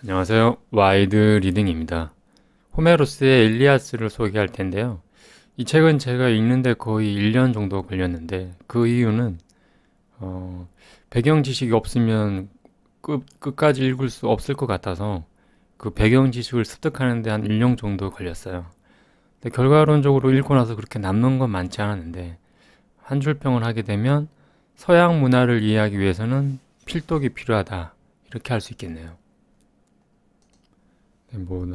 안녕하세요. 와이드 리딩입니다. 호메로스의 일리아스를 소개할 텐데요. 이 책은 제가 읽는데 거의 1년 정도 걸렸는데 그 이유는 어, 배경 지식이 없으면 끝, 끝까지 읽을 수 없을 것 같아서 그 배경 지식을 습득하는데 한 1년 정도 걸렸어요. 근데 결과론적으로 읽고 나서 그렇게 남는 건 많지 않았는데 한 줄평을 하게 되면 서양 문화를 이해하기 위해서는 필독이 필요하다 이렇게 할 수 있겠네요. 네, 뭐,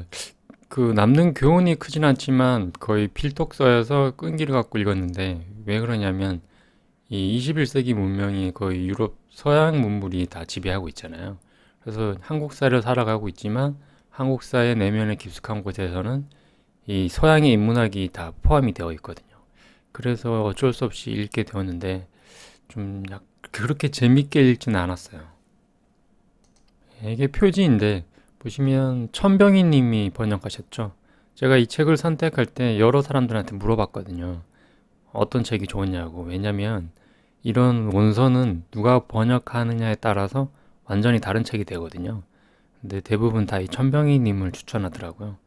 그 남는 교훈이 크진 않지만 거의 필독서여서 끈기를 갖고 읽었는데 왜 그러냐면 이 21세기 문명이 거의 유럽 서양 문물이 다 지배하고 있잖아요. 그래서 한국사를 살아가고 있지만 한국사의 내면에 깊숙한 곳에서는 이 서양의 인문학이 다 포함이 되어 있거든요. 그래서 어쩔 수 없이 읽게 되었는데 좀 약, 그렇게 재밌게 읽지는 않았어요. 이게 표지인데 보시면 천병희 님이 번역하셨죠. 제가 이 책을 선택할 때 여러 사람들한테 물어봤거든요. 어떤 책이 좋으냐고. 왜냐면 이런 원서는 누가 번역하느냐에 따라서 완전히 다른 책이 되거든요. 근데 대부분 다 이 천병희 님을 추천하더라고요.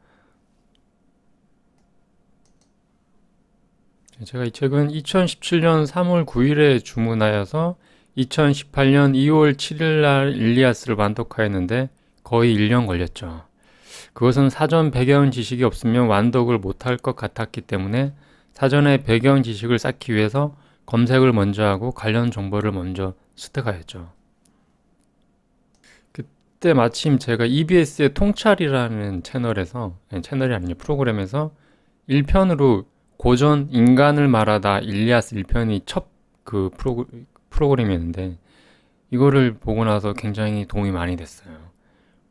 제가 이 책은 2017년 3월 9일에 주문하여서 2018년 2월 7일 날 일리아스를 만독하였는데 거의 1년 걸렸죠. 그것은 사전 배경 지식이 없으면 완독을 못할 것 같았기 때문에 사전에 배경 지식을 쌓기 위해서 검색을 먼저 하고 관련 정보를 먼저 수택하였죠. 그때 마침 제가 EBS의 통찰이라는 채널에서 예, 채널이 아니요 프로그램에서 1편으로 고전 인간을 말하다 일리아스 1편이 첫 그 프로그램이었는데 이거를 보고 나서 굉장히 도움이 많이 됐어요.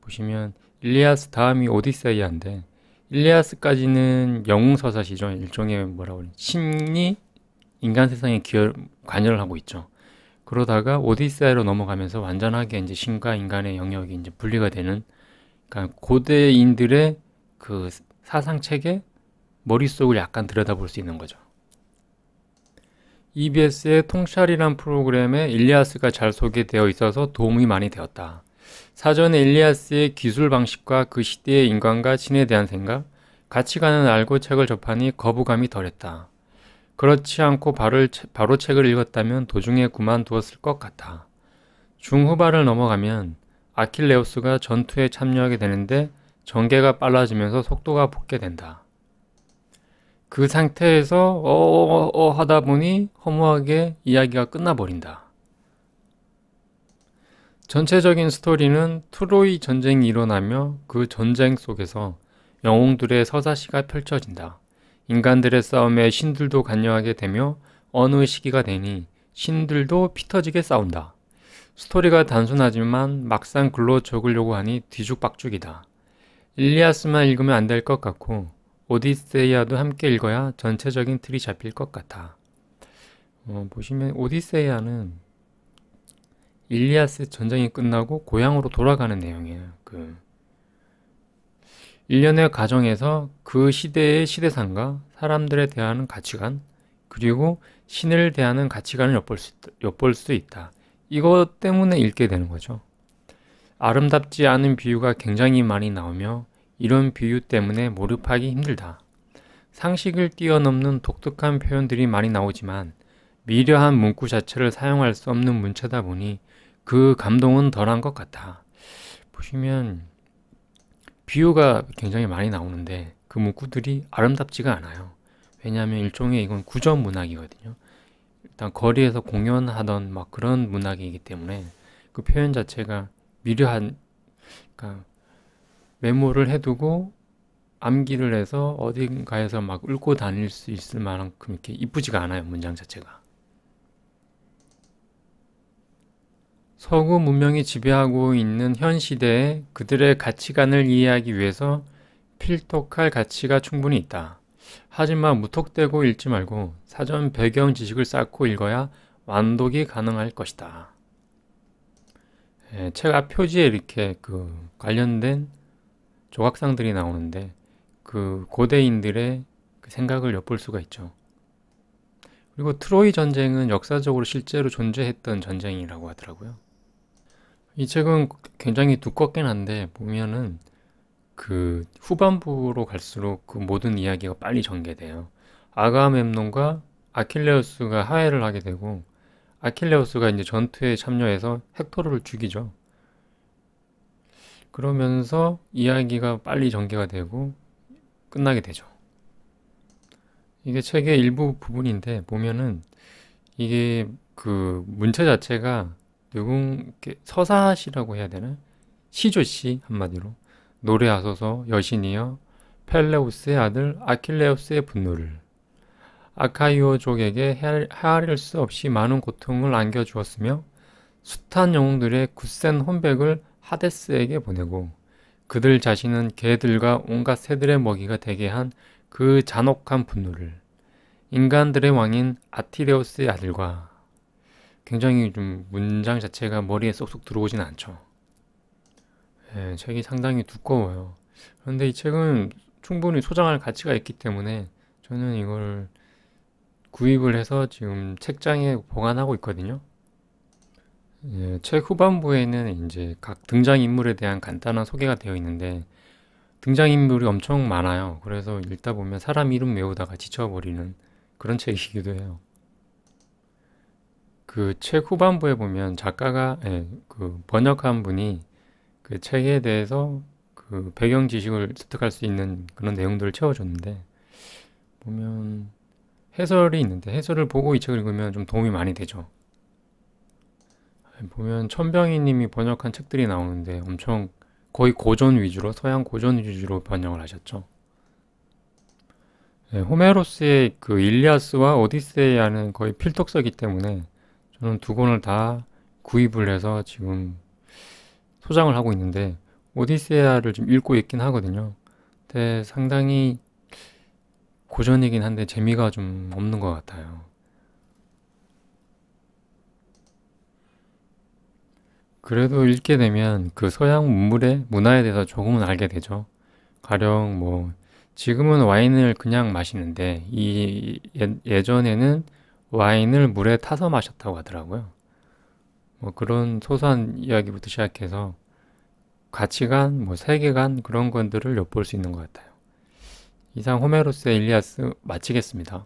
보시면 일리아스 다음이 오디세이아인데 일리아스까지는 영웅 서사시죠. 일종의 뭐라고 그러지? 신이 인간 세상에 기여, 를 관여를 하고 있죠. 그러다가 오디세이로 넘어가면서 완전하게 이제 신과 인간의 영역이 이제 분리가 되는 그러니까 고대인들의 그 사상 체계 머릿속을 약간 들여다볼 수 있는 거죠. EBS의 통찰이란 프로그램에 일리아스가 잘 소개되어 있어서 도움이 많이 되었다. 사전에 일리아스의 기술 방식과 그 시대의 인간과 신에 대한 생각, 가치관을 알고 책을 접하니 거부감이 덜했다. 그렇지 않고 바로, 바로 책을 읽었다면 도중에 그만두었을 것 같아. 중후반을 넘어가면 아킬레우스가 전투에 참여하게 되는데 전개가 빨라지면서 속도가 붙게 된다. 그 상태에서 어어어 하다 보니 허무하게 이야기가 끝나버린다. 전체적인 스토리는 트로이 전쟁이 일어나며 그 전쟁 속에서 영웅들의 서사시가 펼쳐진다. 인간들의 싸움에 신들도 관여하게 되며 어느 시기가 되니 신들도 피터지게 싸운다. 스토리가 단순하지만 막상 글로 적으려고 하니 뒤죽박죽이다. 일리아스만 읽으면 안 될 것 같고 오디세이아도 함께 읽어야 전체적인 틀이 잡힐 것 같아. 어, 보시면 오디세이아는 일리아스 전쟁이 끝나고 고향으로 돌아가는 내용이에요. 그 일련의 과정에서 그 시대의 시대상과 사람들에 대한 가치관 그리고 신을 대하는 가치관을 엿볼 수, 엿볼 수 있다. 이것 때문에 읽게 되는 거죠. 아름답지 않은 비유가 굉장히 많이 나오며 이런 비유 때문에 몰입하기 힘들다. 상식을 뛰어넘는 독특한 표현들이 많이 나오지만 미려한 문구 자체를 사용할 수 없는 문체다 보니 그 감동은 덜한 것 같아. 보시면 비유가 굉장히 많이 나오는데 그 문구들이 아름답지가 않아요. 왜냐하면 일종의 이건 구전 문학이거든요. 일단 거리에서 공연하던 막 그런 문학이기 때문에 그 표현 자체가 미려한 그러니까 메모를 해두고 암기를 해서 어딘가에서 막읽고 다닐 수 있을 만큼 이렇게 이쁘지가 않아요 문장 자체가 서구 문명이 지배하고 있는 현 시대에 그들의 가치관을 이해하기 위해서 필독할 가치가 충분히 있다. 하지만 무턱대고 읽지 말고 사전 배경 지식을 쌓고 읽어야 완독이 가능할 것이다. 예, 가 표지에 이렇게 그 관련된 조각상들이 나오는데 그 고대인들의 그 생각을 엿볼 수가 있죠. 그리고 트로이 전쟁은 역사적으로 실제로 존재했던 전쟁이라고 하더라고요. 이 책은 굉장히 두껍긴 한데 보면은 그 후반부로 갈수록 그 모든 이야기가 빨리 전개돼요. 아가멤논과 아킬레우스가 하해를 하게 되고 아킬레우스가 이제 전투에 참여해서 헥토르를 죽이죠. 그러면서 이야기가 빨리 전개가 되고 끝나게 되죠. 이게 책의 일부 부분인데 보면은 이게 그 문체 자체가 누군 서사시라고 해야 되나? 시조씨 한마디로 노래하소서 여신이여 펠레우스의 아들 아킬레우스의 분노를 아카이오족에게 헤아릴 수 없이 많은 고통을 안겨주었으며 숱한 영웅들의 굳센 혼백을 하데스에게 보내고 그들 자신은 개들과 온갖 새들의 먹이가 되게 한 그 잔혹한 분노를 인간들의 왕인 아티레우스의 아들과 굉장히 좀 문장 자체가 머리에 쏙쏙 들어오진 않죠. 예, 책이 상당히 두꺼워요. 그런데 이 책은 충분히 소장할 가치가 있기 때문에 저는 이걸 구입을 해서 지금 책장에 보관하고 있거든요. 예, 책 후반부에는 이제 각 등장인물에 대한 간단한 소개가 되어 있는데 등장인물이 엄청 많아요. 그래서 읽다 보면 사람 이름 외우다가 지쳐버리는 그런 책이기도 해요. 그책 후반부에 보면 작가가 예, 그 번역한 분이 그 책에 대해서 그 배경 지식을 습득할 수 있는 그런 내용들을 채워줬는데 보면 해설이 있는데 해설을 보고 이 책을 읽으면 좀 도움이 많이 되죠. 예, 보면 천병이님이 번역한 책들이 나오는데 엄청 거의 고전 위주로 서양 고전 위주로 번역을 하셨죠. 네, 호메로스의 그 일리아스와 오디세이아는 거의 필독서기 때문에 저는 두 권을 다 구입을 해서 지금 소장을 하고 있는데 오디세아를 좀 읽고 있긴 하거든요. 근데 상당히 고전이긴 한데 재미가 좀 없는 것 같아요. 그래도 읽게 되면 그 서양 문물의 문화에 대해서 조금은 알게 되죠. 가령 뭐 지금은 와인을 그냥 마시는데 이 예, 예전에는 와인을 물에 타서 마셨다고 하더라고요. 뭐 그런 소소한 이야기부터 시작해서 가치관, 뭐 세계관 그런 건들을 엿볼 수 있는 것 같아요. 이상 호메로스의 일리아스 마치겠습니다.